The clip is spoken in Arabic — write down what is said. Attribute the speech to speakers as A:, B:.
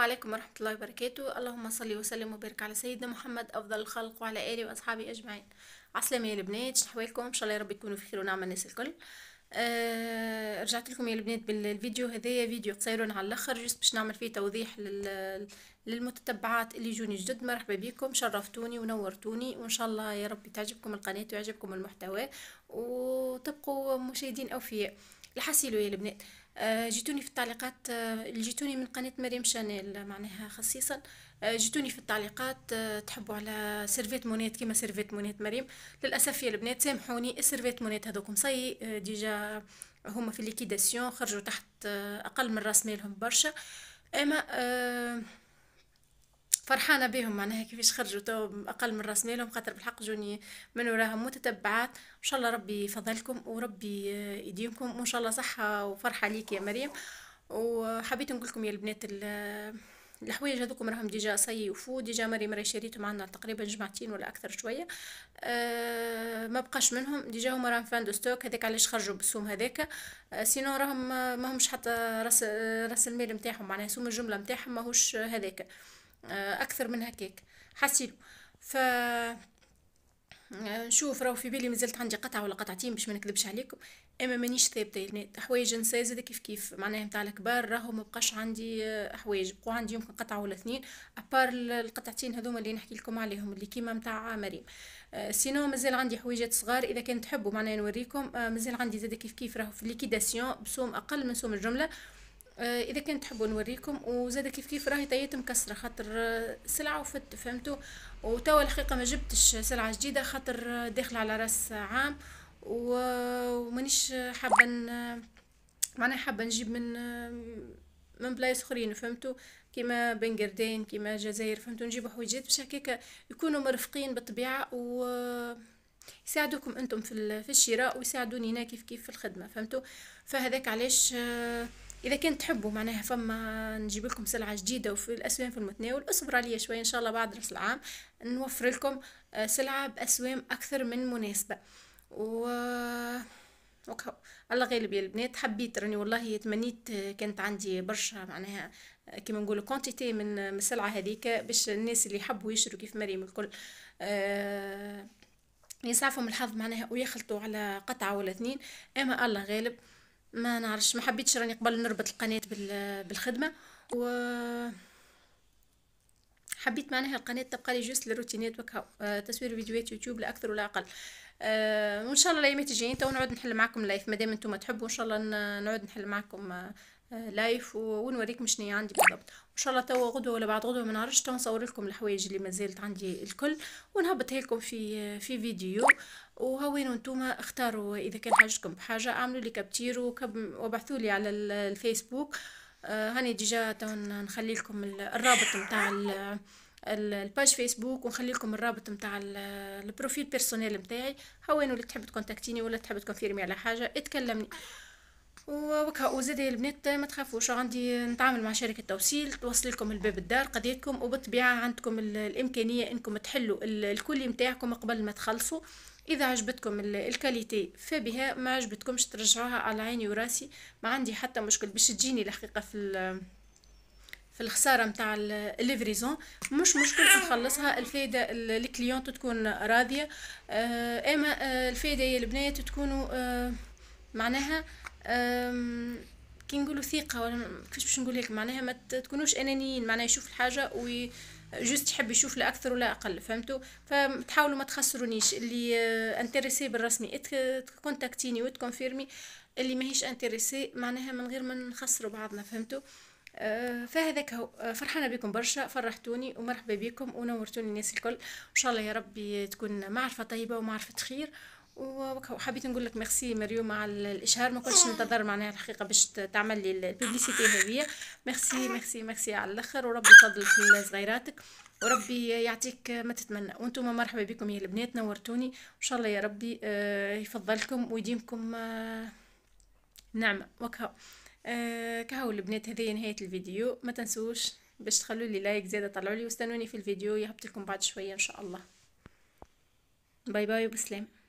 A: السلام عليكم ورحمة الله وبركاته اللهم صلي وسلم وبارك على سيدنا محمد أفضل الخلق وعلى آله وأصحابه أجمعين عسلامة يا البنات شحوالكم إن شاء الله يا رب تكونوا في خير ونعمة الناس الكل آه رجعت لكم يا البنات بالفيديو هذايا فيديو قصير على الاخر جست باش نعمل فيه توضيح لل... للمتتبعات اللي جوني جدد مرحبا بكم شرفتوني ونورتوني وان شاء الله يا رب تعجبكم القناه ويعجبكم المحتوى وتبقوا مشاهدين اوفياء الحسيلو يا البنات آه، جيتوني في التعليقات آه، اللي جيتوني من قناة مريم شانيل معناها خصيصا آه، جيتوني في التعليقات تحبوا على سيرفيت مونيت كيما سيرفيت مونيت مريم للأسف يا البنات سامحوني السيرفيت مونيت هذوك مصي ديجا هما في ليكيداسيون خرجوا تحت أقل من راس مالهم برشا أما أه فرحانه بهم معناها كيفاش خرجوا تو اقل من راس مالهم خاطر بالحق جوني من وراهم متتبعات ان شاء الله ربي يفضلكم وربي يديمكم وان شاء الله صحه وفرحه ليك يا مريم وحبيت نقول لكم يا البنات الحوايج هذوكم راهم ديجا وفو ديجا مريم راهي شريتهم عندنا تقريبا جمعتين ولا اكثر شويه أه ما بقاش منهم ديجا هما راهم فان دو ستوك هذاك علاش خرجوا بالسوم هذاك آه، سينو راهم ماهمش حتى راس راس المال نتاعهم معناها سوم الجمله نتاعهم ماهوش هذاك آه، اكثر من هكاك حسيلو ف آه، نشوف راهو في بالي مازالت عندي قطعه ولا قطعتين باش ما نكذبش عليكم اما مانيش ثابته يا يعني، حوايج نساي كيف كيف معناها نتاع الكبار راهو ما بقاش عندي آه، حوايج بقوا عندي يمكن قطعه ولا اثنين ابار القطعتين هذوما اللي نحكي لكم عليهم اللي كيما نتاع مريم سينو مازال عندي حويجات صغار اذا كان تحبوا معناها نوريكم مازال عندي زاد كيف كيف راهو في ليكيداسيون بسوم اقل من سوم الجمله آه، اذا كان تحبوا نوريكم وزاد كيف كيف راهي طيات مكسره خاطر آه، سلعه وفت فهمتوا وتوا الحقيقه ما جبتش سلعه جديده خاطر آه، داخله على راس عام ومانيش حابه معناها حابه نجيب من من بلايص اخرين فهمتوا كيما بنجردين كيما الجزائر فهمتوا نجيبوا حويجات باش هكاك يكونوا مرفقين بالطبيعه و يساعدوكم انتم في الشراء ويساعدوني انا كيف كيف في الخدمه فهمتوا فهذاك علاش اذا كنت تحبوا معناها فما نجيب لكم سلعه جديده وفي الاسوام في المتناول اصبر عليا شويه ان شاء الله بعد راس العام نوفر لكم آه، سلعه باسوام اكثر من مناسبه و وكهو الله غالب يا البنات حبيت راني والله تمنيت آه، كانت عندي برشا معناها آه، كيما نقولوا كونتيتي من السلعه هذيك باش الناس اللي يحبوا يشروا كيف مريم الكل أه يسعفهم الحظ معناها ويخلطوا على قطعه ولا اثنين اما الله غالب ما نعرفش ما حبيتش راني قبل نربط القناه بالخدمه و حبيت معناها القناه تبقى لي جوست للروتينات وكا آه، تصوير فيديوهات يوتيوب لا اكثر ولا اقل آه، وان شاء الله الايام الجايين تو نعود نحل معكم لايف مادام انتم تحبوا ان شاء الله نعود نحل معكم آه، لايف ونوريكم شنو عندي بالضبط ان شاء الله توا غدوه ولا بعد غدوه ما نعرفش تو نصور لكم الحوايج اللي مازالت عندي الكل ونهبط لكم في في فيديو وهوينوا نتوما اختاروا اذا كان حاجتكم بحاجه اعملوا لي كابتير وابعثوا لي على الفيسبوك آه، هاني ديجا تو نخلي لكم الرابط نتاع الباج فيسبوك ونخلي لكم الرابط نتاع البروفيل بيرسونيل نتاعي هوينوا اللي تحب تكونتاكتيني ولا تحب تكونفيرمي على حاجه اتكلمني وكا وزيد البنات ما تخافوش عندي نتعامل مع شركه توصيل توصل لكم الباب الدار قضيتكم وبالطبيعه عندكم الامكانيه انكم تحلوا الكلي نتاعكم قبل ما تخلصوا اذا عجبتكم الكاليتي فبها ما عجبتكمش ترجعوها على عيني وراسي ما عندي حتى مشكل باش تجيني الحقيقه في في الخساره نتاع الليفريزون مش مشكل نخلصها الفايده للكليون تكون راضيه آه، اما آه، الفايده يا البنات تكونوا آه، معناها كي نقولوا ثقه ولا كيفاش باش نقول لك معناها ما تكونوش انانيين معناها يشوف الحاجه وي جوست يحب يشوف لا اكثر ولا اقل فهمتوا فتحاولوا ما تخسرونيش اللي انتريسي آه، بالرسمي كونتاكتيني وتكونفيرمي اللي ماهيش انتريسي معناها من غير ما نخسروا بعضنا فهمتوا آه، فهذاك هو آه، فرحانه بكم برشا فرحتوني ومرحبا بكم ونورتوني الناس الكل ان شاء الله يا ربي تكون معرفه طيبه ومعرفه خير وحبيت نقول لك ميرسي مريوم على الاشهار ما كنتش آه. ننتظر معناها الحقيقه باش تعمل لي البوبليسيتي هذيا ميرسي آه. ميرسي ميرسي على الاخر وربي يفضل في صغيراتك وربي يعطيك ما تتمنى وانتم مرحبا بكم يا البنات نورتوني ان شاء الله يا ربي آه، يفضلكم ويديمكم نعمه وكها كهو البنات هذه نهايه الفيديو ما تنسوش باش تخلوا لي لايك زياده طلعوا لي واستنوني في الفيديو يهبط لكم بعد شويه ان شاء الله باي باي وبسلامه